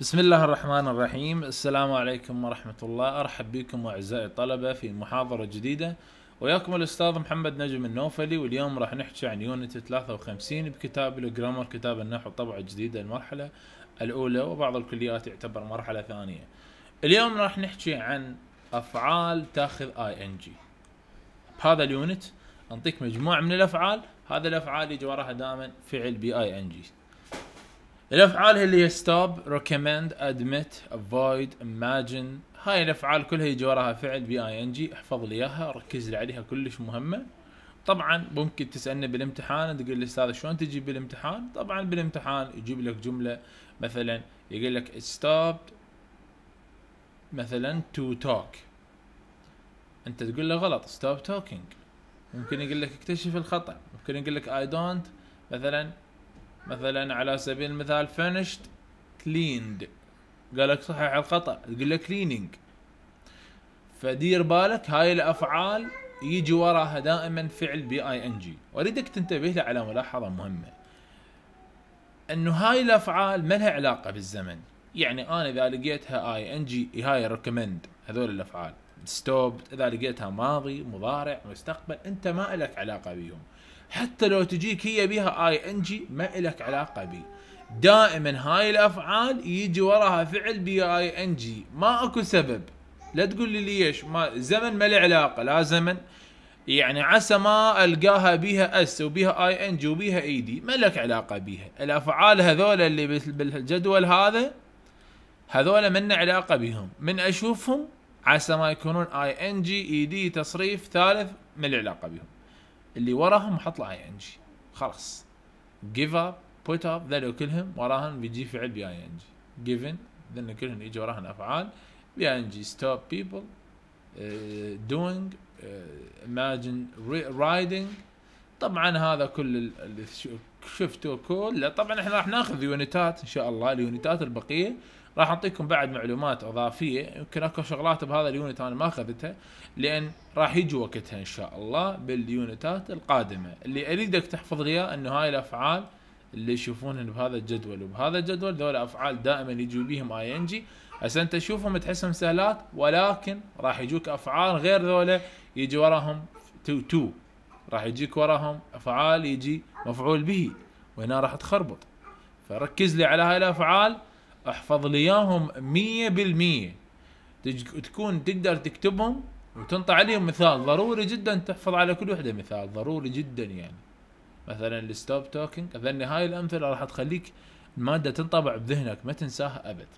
بسم الله الرحمن الرحيم السلام عليكم ورحمة الله أرحب بكم أعزائي الطلبة في محاضرة جديدة وياكم الأستاذ محمد نجم النوفلي واليوم راح نحكي عن يونت 53 بكتاب الجرامر كتاب النحو طبعة جديدة المرحلة الأولى وبعض الكليات يعتبر مرحلة ثانية اليوم راح نحكي عن أفعال تاخذ آي إن جي بهذا اليونت أنطيك مجموعة من الأفعال هذه الأفعال يجي وراها دائما فعل بي آي إن جي الافعال هي اللي هي ستوب ريكومند ادمت افويد اماجن هاي الافعال كلها يجي وراها فعل بي اي ان جي احفظ لي اياها ركز لي عليها كلش مهمه طبعا ممكن تسالني بالامتحان تقول لي استاذ شلون تجيب بالامتحان طبعا بالامتحان يجيب لك جمله مثلا يقول لك ستوب مثلا to talk انت تقول له غلط stop talking ممكن يقول لك اكتشف الخطا ممكن يقول لك I don't مثلا مثلا على سبيل المثال finished cleaned قال لك صحح الخطا تقول له cleaning فدير بالك هاي الافعال يجي وراها دائما فعل بي اي ان جي واريدك تنتبه له على ملاحظه مهمه انه هاي الافعال ما لها علاقه بالزمن يعني انا اذا لقيتها اي ان جي هاي ريكومند هذول الافعال ستوب اذا لقيتها ماضي مضارع مستقبل انت ما لك علاقه بيهم حتى لو تجيك هي بها اي ان جي ما إلك علاقه بي دائما هاي الافعال يجي وراها فعل بي اي ان جي ما اكو سبب لا تقول لي ليش ما زمن ما له علاقه لا زمن يعني عسى ما القاها بها اس وبها اي ان جي وبها اي دي ما لك علاقه بها الافعال هذول اللي بالجدول هذا هذول من علاقه بهم من اشوفهم عسى ما يكونون اي ان جي اي دي تصريف ثالث ما له علاقه بهم اللي وراهم حطلع اي ان جي خلاص جيف اب بوت اب ذلو كلهم وراهم بيجي فعل بي اي ان جي جيفن ذن كلهم يجي وراهم افعال بي اي ان جي ستوب بيبل دوينج ايماجن رايدنج طبعا هذا كل اللي شفته كله طبعا احنا راح ناخذ يونتات ان شاء الله اليونتات البقيه راح اعطيكم بعد معلومات اضافيه يمكن اكو شغلات بهذا اليونت انا ما اخذتها لان راح يجي وقتها ان شاء الله باليونتات القادمه اللي اريدك تحفظ غياء انه هاي الافعال اللي يشوفونهم بهذا الجدول وبهذا الجدول ذولا افعال دائما يجوا بهم اي ان جي هسه انت تشوفهم تحسهم سهلات ولكن راح يجوك افعال غير ذولا يجي وراهم تو تو راح يجيك وراهم افعال يجي مفعول به وهنا راح تخربط فركز لي على هاي الافعال احفظ لي اياهم 100% تكون تقدر تكتبهم وتنطي عليهم مثال ضروري جدا تحفظ على كل وحده مثال ضروري جدا يعني مثلا الستوب توكينج اذن هاي الامثله راح تخليك الماده تنطبع بذهنك ما تنساها ابد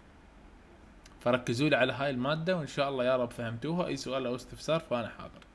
فركزوا لي على هاي الماده وان شاء الله يا رب فهمتوها اي سؤال او استفسار فانا حاضر